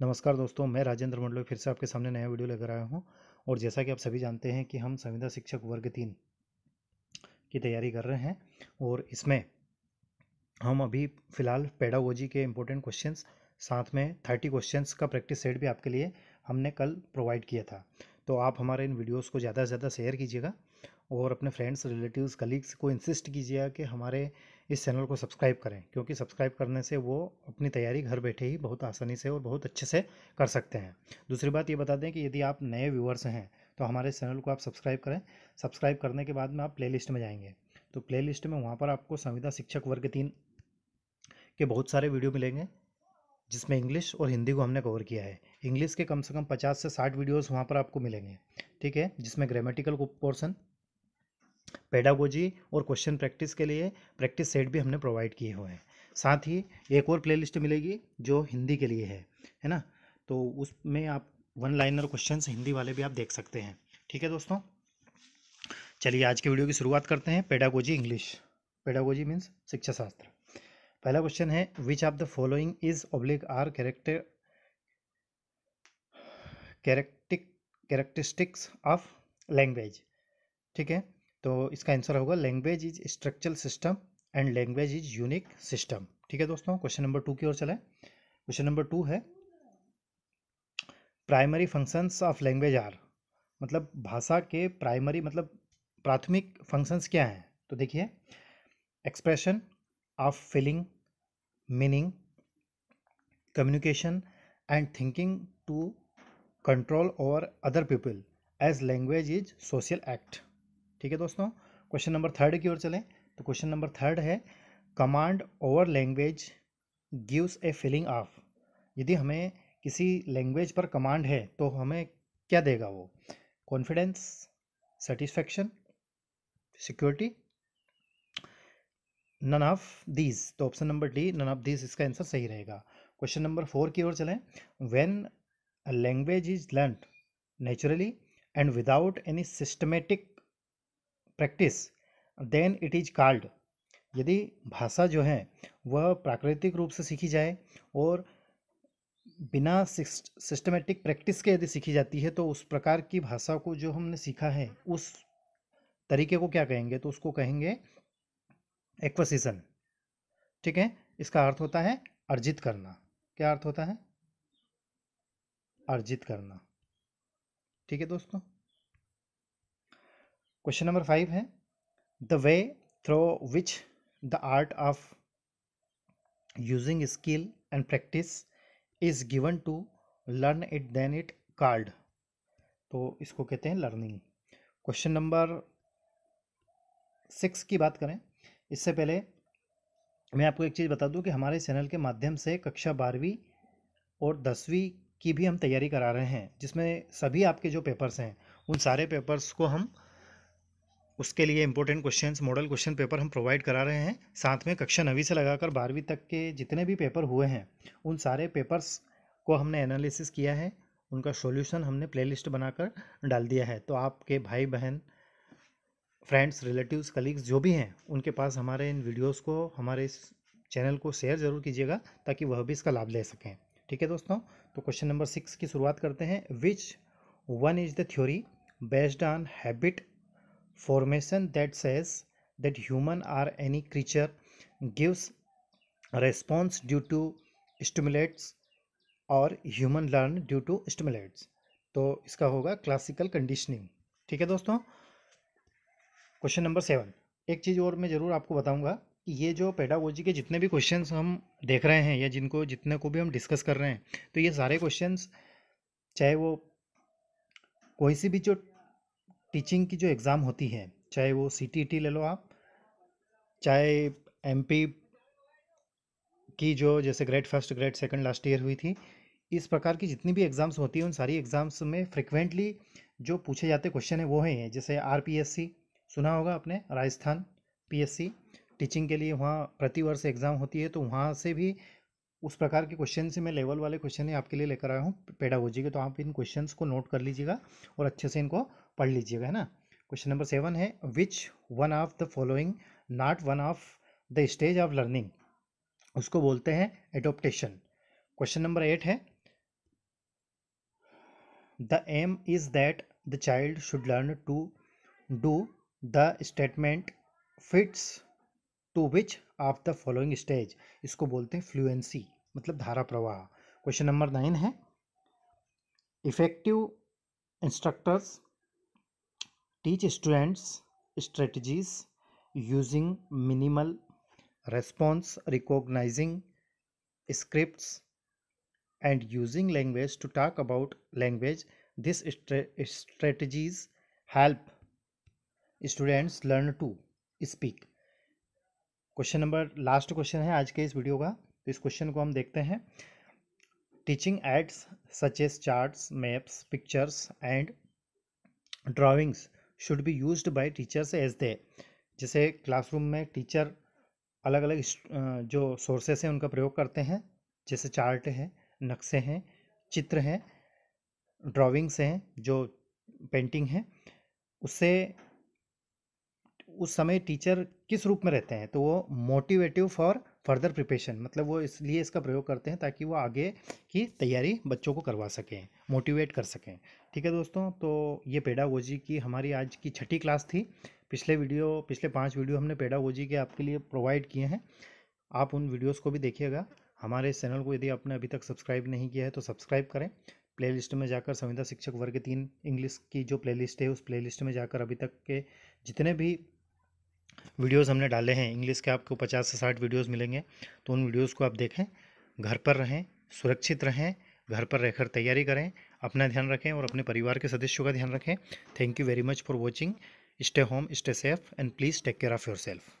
नमस्कार दोस्तों मैं राजेंद्र मंडल फिर से आपके सामने नया वीडियो लेकर आया हूं और जैसा कि आप सभी जानते हैं कि हम संविदा शिक्षक वर्ग तीन की तैयारी कर रहे हैं और इसमें हम अभी फ़िलहाल पेडागोजी के इम्पोर्टेंट क्वेश्चंस साथ में थर्टी क्वेश्चंस का प्रैक्टिस सेट भी आपके लिए हमने कल प्रोवाइड किया था तो आप हमारे इन वीडियोज़ को ज़्यादा से ज़्यादा शेयर कीजिएगा और अपने फ्रेंड्स रिलेटिव्स कलीग्स को इंसिस्ट कीजिएगा कि हमारे इस चैनल को सब्सक्राइब करें क्योंकि सब्सक्राइब करने से वो अपनी तैयारी घर बैठे ही बहुत आसानी से और बहुत अच्छे से कर सकते हैं दूसरी बात ये बता दें कि यदि आप नए व्यूअर्स हैं तो हमारे चैनल को आप सब्सक्राइब करें सब्सक्राइब करने के बाद में आप प्ले में जाएंगे तो प्ले में वहाँ पर आपको संविदा शिक्षक वर्ग तीन के बहुत सारे वीडियो मिलेंगे जिसमें इंग्लिश और हिंदी को हमने कवर किया है इंग्लिश के कम से कम पचास से साठ वीडियोस वहाँ पर आपको मिलेंगे ठीक है जिसमें ग्रामेटिकल पोर्सन पेडागोजी और क्वेश्चन प्रैक्टिस के लिए प्रैक्टिस सेट भी हमने प्रोवाइड किए हुए हैं साथ ही एक और प्लेलिस्ट मिलेगी जो हिंदी के लिए है है ना तो उसमें आप वन लाइनर क्वेश्चन हिंदी वाले भी आप देख सकते हैं ठीक है दोस्तों चलिए आज के वीडियो की शुरुआत करते हैं पेडागोजी इंग्लिश पेडागोजी मीन्स शिक्षा शास्त्र पहला क्वेश्चन है which of the following is oblique are character characteristic characteristics of language ठीक है तो इसका आंसर होगा language is structural system and language is unique system ठीक है दोस्तों क्वेश्चन नंबर टू की ओर चले क्वेश्चन नंबर टू है primary functions of language are मतलब भाषा के प्राइमरी मतलब प्राथमिक फंक्शंस क्या हैं तो देखिए expression of feeling meaning communication and thinking to control over other people as language is social act ठीक है दोस्तों क्वेश्चन नंबर थर्ड की ओर चलें तो क्वेश्चन नंबर थर्ड है command over language gives a feeling of यदि हमें किसी लैंग्वेज पर कमांड है तो हमें क्या देगा वो confidence satisfaction security none of these तो option number D none of these इसका आंसर सही रहेगा क्वेश्चन नंबर फोर की ओर चलें when a language is learn naturally and without any systematic practice then it is called यदि भाषा जो है वह प्राकृतिक रूप से सीखी जाए और बिना सिस्टमेटिक प्रैक्टिस के यदि सीखी जाती है तो उस प्रकार की भाषा को जो हमने सीखा है उस तरीके को क्या कहेंगे तो उसको कहेंगे एक्वासीजन ठीक है इसका अर्थ होता है अर्जित करना क्या अर्थ होता है अर्जित करना ठीक है दोस्तों क्वेश्चन नंबर फाइव है the way through which the art of using skill and practice is given to learn it then it called तो इसको कहते हैं लर्निंग क्वेश्चन नंबर सिक्स की बात करें इससे पहले मैं आपको एक चीज़ बता दूं कि हमारे चैनल के माध्यम से कक्षा बारहवीं और दसवीं की भी हम तैयारी करा रहे हैं जिसमें सभी आपके जो पेपर्स हैं उन सारे पेपर्स को हम उसके लिए important question model question paper हम प्रोवाइड करा रहे हैं साथ में कक्षा नवी से लगाकर बारहवीं तक के जितने भी पेपर हुए हैं उन सारे पेपर्स को हमने एनालिसिस किया है उनका सॉल्यूशन हमने प्लेलिस्ट बनाकर डाल दिया है तो आपके भाई बहन फ्रेंड्स रिलेटिव्स कलीग्स जो भी हैं उनके पास हमारे इन वीडियोस को हमारे इस चैनल को शेयर ज़रूर कीजिएगा ताकि वह भी इसका लाभ ले सकें ठीक है दोस्तों तो क्वेश्चन नंबर सिक्स की शुरुआत करते हैं which one is the theory based on habit formation that says that human or any creature gives response due to stimulates और human learn due to stimulates तो इसका होगा क्लासिकल कंडीशनिंग ठीक है दोस्तों क्वेश्चन नंबर सेवन एक चीज़ और मैं ज़रूर आपको बताऊंगा कि ये जो पेडागोजी के जितने भी क्वेश्चंस हम देख रहे हैं या जिनको जितने को भी हम डिस्कस कर रहे हैं तो ये सारे क्वेश्चंस चाहे वो कोई सी भी जो टीचिंग की जो एग्ज़ाम होती है चाहे वो सी टी e ले लो आप चाहे एम की जो जैसे grade first grade second last year हुई थी इस प्रकार की जितनी भी एग्ज़ाम्स होती हैं उन सारी एग्ज़ाम्स में फ्रिक्वेंटली जो पूछे जाते क्वेश्चन है वो हैं जैसे आर सुना होगा आपने राजस्थान पी टीचिंग के लिए वहाँ प्रतिवर्ष एग्ज़ाम होती है तो वहाँ से भी उस प्रकार के क्वेश्चन से मैं लेवल वाले क्वेश्चन ही आपके लिए लेकर आया हूँ पेडागोजी के तो आप इन क्वेश्चंस को नोट कर लीजिएगा और अच्छे से इनको पढ़ लीजिएगा है ना क्वेश्चन नंबर सेवन है which one of the following not one of the stage of learning उसको बोलते हैं एडोप्टेशन क्वेश्चन नंबर एट है the aim is that the child should learn to do the statement fits to which of the following stage इसको बोलते हैं fluency मतलब धारा प्रवाह क्वेश्चन नंबर नाइन है effective instructors teach students strategies using minimal response recognizing script and using language to talk about language this strategies help students learn to speak question number last question है आज के इस video का तो इस question को हम देखते हैं teaching aids such charts maps pictures and drawings should be use by teachers as they जैसे क्लासरूम में टीचर अलग अलग जो सोर्सेस हैं उनका प्रयोग करते हैं जैसे चार्ट हैं नक्शे हैं चित्र हैं ड्राइंग्स हैं जो पेंटिंग हैं उससे उस समय टीचर किस रूप में रहते हैं तो वो मोटिवेटिव फॉर फर्दर प्रिपरेशन मतलब वो इसलिए इसका प्रयोग करते हैं ताकि वो आगे की तैयारी बच्चों को करवा सकें मोटिवेट कर सकें ठीक है दोस्तों तो ये पेडागोजी की हमारी आज की छठी क्लास थी पिछले वीडियो पिछले पाँच वीडियो हमने पेडागोजी के आपके लिए प्रोवाइड किए हैं आप उन वीडियोज़ को भी देखिएगा हमारे इस चैनल को यदि आपने अभी तक सब्सक्राइब नहीं किया है तो सब्सक्राइब करें प्लेलिस्ट में जाकर संविदा शिक्षक वर्ग तीन इंग्लिश की जो प्लेलिस्ट है उस प्लेलिस्ट में जाकर अभी तक के जितने भी वीडियोस हमने डाले हैं इंग्लिश के आपको पचास से साठ वीडियोस मिलेंगे तो उन वीडियोस को आप देखें घर पर रहें सुरक्षित रहें घर पर रहकर तैयारी करें अपना ध्यान रखें और अपने परिवार के सदस्यों का ध्यान रखें thank you very much for watching stay home stay safe and please take care of your self